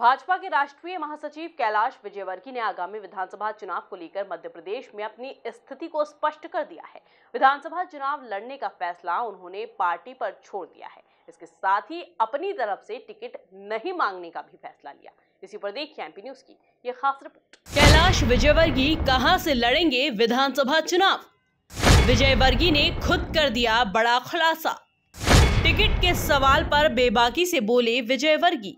भाजपा के राष्ट्रीय महासचिव कैलाश विजयवर्गीय ने आगामी विधानसभा चुनाव को लेकर मध्य प्रदेश में अपनी स्थिति को स्पष्ट कर दिया है विधानसभा चुनाव लड़ने का फैसला उन्होंने पार्टी पर छोड़ दिया है इसके साथ ही अपनी तरफ से टिकट नहीं मांगने का भी फैसला लिया इसी पर देखिए एमपी न्यूज की ये खास रिपोर्ट कैलाश विजयवर्गीय कहाँ से लड़ेंगे विधानसभा चुनाव विजय ने खुद कर दिया बड़ा खुलासा टिकट के सवाल पर बेबाकी से बोले विजयवर्गीय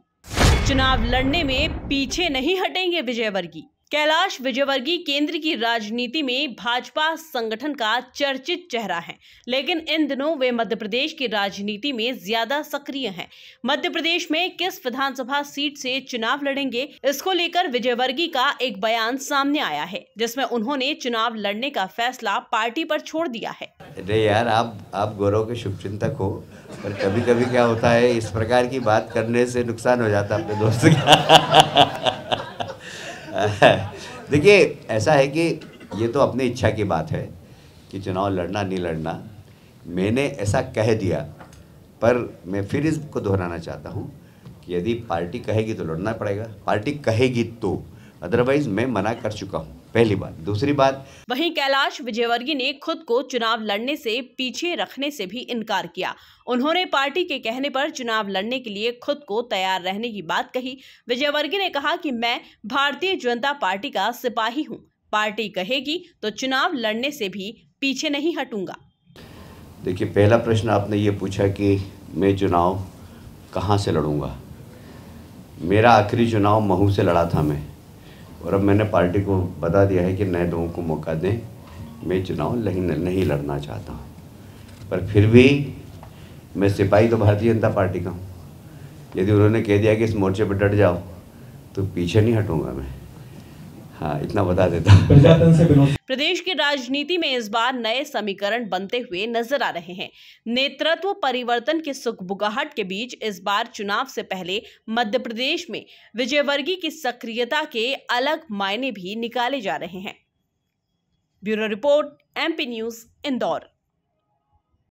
चुनाव लड़ने में पीछे नहीं हटेंगे विजयवर्गीय कैलाश विजयवर्गीय केंद्र की राजनीति में भाजपा संगठन का चर्चित चेहरा है लेकिन इन दिनों वे मध्य प्रदेश की राजनीति में ज्यादा सक्रिय हैं मध्य प्रदेश में किस विधानसभा सीट से चुनाव लड़ेंगे इसको लेकर विजयवर्गीय का एक बयान सामने आया है जिसमें उन्होंने चुनाव लड़ने का फैसला पार्टी पर छोड़ दिया है अरे यार आप आप गौरव के शुभ चिंतक हो पर कभी कभी क्या होता है इस प्रकार की बात करने से नुकसान हो जाता है अपने दोस्त का देखिए ऐसा है कि ये तो अपनी इच्छा की बात है कि चुनाव लड़ना नहीं लड़ना मैंने ऐसा कह दिया पर मैं फिर इसको दोहराना चाहता हूँ कि यदि पार्टी कहेगी तो लड़ना पड़ेगा पार्टी कहेगी तो अदरवाइज़ मैं मना कर चुका हूँ पहली बात दूसरी बात वहीं कैलाश विजयवर्गीय ने खुद को चुनाव लड़ने से पीछे रखने से भी इनकार किया उन्होंने पार्टी के कहने पर चुनाव लड़ने के लिए खुद को तैयार रहने की बात कही विजयवर्गीय ने कहा कि मैं भारतीय जनता पार्टी का सिपाही हूँ पार्टी कहेगी तो चुनाव लड़ने से भी पीछे नहीं हटूंगा देखिए पहला प्रश्न आपने ये पूछा कि मैं चुनाव कहाँ से लड़ूंगा मेरा आखिरी चुनाव महू से लड़ा था मैं और अब मैंने पार्टी को बता दिया है कि नए लोगों को मौका दें मैं चुनाव नहीं नहीं लड़ना चाहता हूँ पर फिर भी मैं सिपाही तो भारतीय जनता पार्टी का हूँ यदि उन्होंने कह दिया कि इस मोर्चे पर डट जाओ तो पीछे नहीं हटूँगा मैं हाँ इतना बता देता प्रदेश की राजनीति में इस बार नए समीकरण बनते हुए नजर आ रहे हैं नेतृत्व परिवर्तन के सुखबुगाहट के बीच इस बार चुनाव से पहले मध्य प्रदेश में विजयवर्गी की सक्रियता के अलग मायने भी निकाले जा रहे हैं bureau report MP news Indore